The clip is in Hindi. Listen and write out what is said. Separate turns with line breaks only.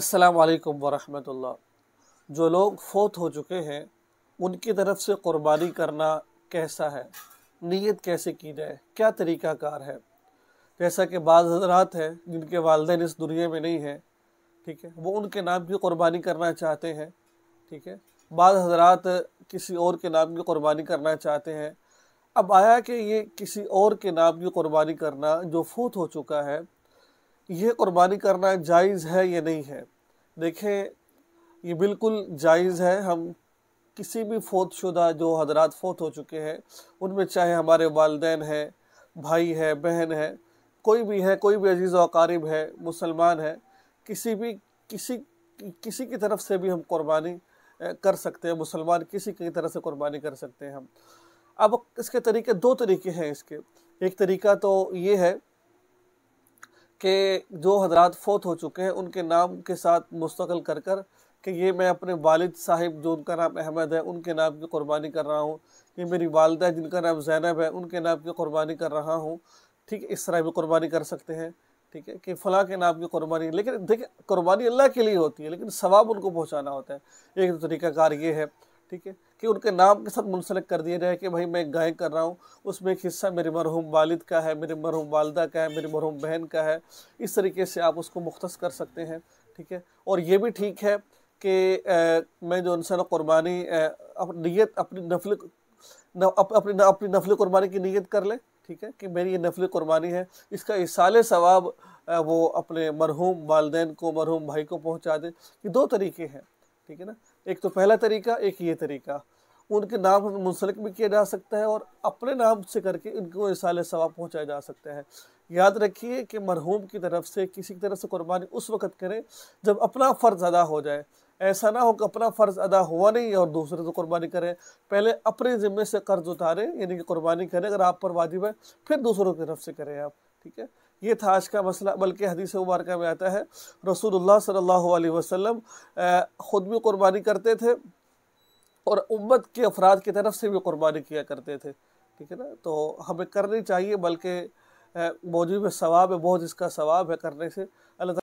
अस्सलाम वालेकुम जो लोग फोत हो चुके हैं उनकी तरफ से क़ुरबानी करना कैसा है नीयत कैसे की जाए क्या तरीक़ाकार है जैसा कि बाज़ हजरात हैं जिनके वालदेन इस दुनिया में नहीं हैं ठीक है वो उनके नाम की क़ुरबानी करना चाहते हैं ठीक है बाज़ हजरात किसी और के नाम की क़ुरबानी करना चाहते हैं अब आया कि ये किसी और के नाम की क़ुरबानी करना जो फोत हो चुका है ये कुर्बानी करना जायज़ है या नहीं है देखें ये बिल्कुल जायज़ है हम किसी भी फोत शुदा जो हजरात फोत हो चुके हैं उनमें चाहे हमारे वालदेन हैं भाई है बहन है कोई भी है कोई भी अजीज़ वकारीब है मुसलमान है किसी भी किसी किसी की तरफ से भी हम कुर्बानी कर सकते हैं मुसलमान किसी की तरफ से कुर्बानी कर सकते हैं हम अब इसके तरीके दो तरीके हैं इसके एक तरीका तो ये है के जो हजरात फोत हो चुके हैं उनके नाम के साथ मुस्तकिल कर कर कि ये मैं अपने वालिद साहिब जो उनका नाम अहमद है उनके नाम की कुर्बानी कर रहा हूँ ये मेरी वालदा जिनका नाम जैनब है उनके नाम की कुर्बानी कर रहा हूँ ठीक है इस तरह भी कुर्बानी कर सकते हैं ठीक है कि फ़लाँ के नाम की कुर्बानी लेकिन देखिए कुर्बानी अल्लाह के लिए होती है लेकिन सवाब उनको पहुँचाना होता है एक तो तरीक़ाकार ये है ठीक है कि उनके नाम के साथ मुंसलिक कर दिया जाए कि भाई मैं गायन कर रहा हूँ उसमें एक हिस्सा मेरे मरहूम वालिद का है मेरे मरहूम वालदा का है मेरी मरहूम बहन का है इस तरीके से आप उसको मुख्त कर सकते हैं ठीक है और ये भी ठीक है कि मैं जो इंसान क़ुरबानी नीयत अपनी नफल अपनी अपनी नफल क़ुरबानी की नीयत कर ले ठीक है कि मेरी ये नफल क़ुरबानी है इसका इसाल सवाब वो अपने मरहूम वालदेन को मरहूम भाई को पहुँचा दें ये दो तरीके हैं ठीक है ना एक तो पहला तरीका एक ये तरीका उनके नाम मुंसलिक भी किया जा सकता है और अपने नाम से करके इनको इसाल सवाब पहुँचाया जा सकता है याद रखिए कि मरहूम की तरफ से किसी की तरफ से कुर्बानी उस वक़्त करें जब अपना फ़र्ज़ अदा हो जाए ऐसा ना हो कि अपना फ़र्ज़ अदा हुआ नहीं और दूसरे से कुर्बानी करें पहले अपने ज़िम्मे से कर्ज़ उतारें यानी कि कुर्बानी करें अगर आप पर वाजिब है फिर दूसरों की तरफ से करें आप ठीक है ये था आज का मसला बल्कि हदीस मुबारक में आता है रसूलुल्लाह सल्लल्लाहु अलैहि वसल्लम ख़ुद भी कुर्बानी करते थे और उम्मत के अफराद की तरफ से भी कुर्बानी किया करते थे ठीक है ना तो हमें करनी चाहिए बल्कि मौजूद सवाब है बहुत इसका सवाब है करने से अल्लाह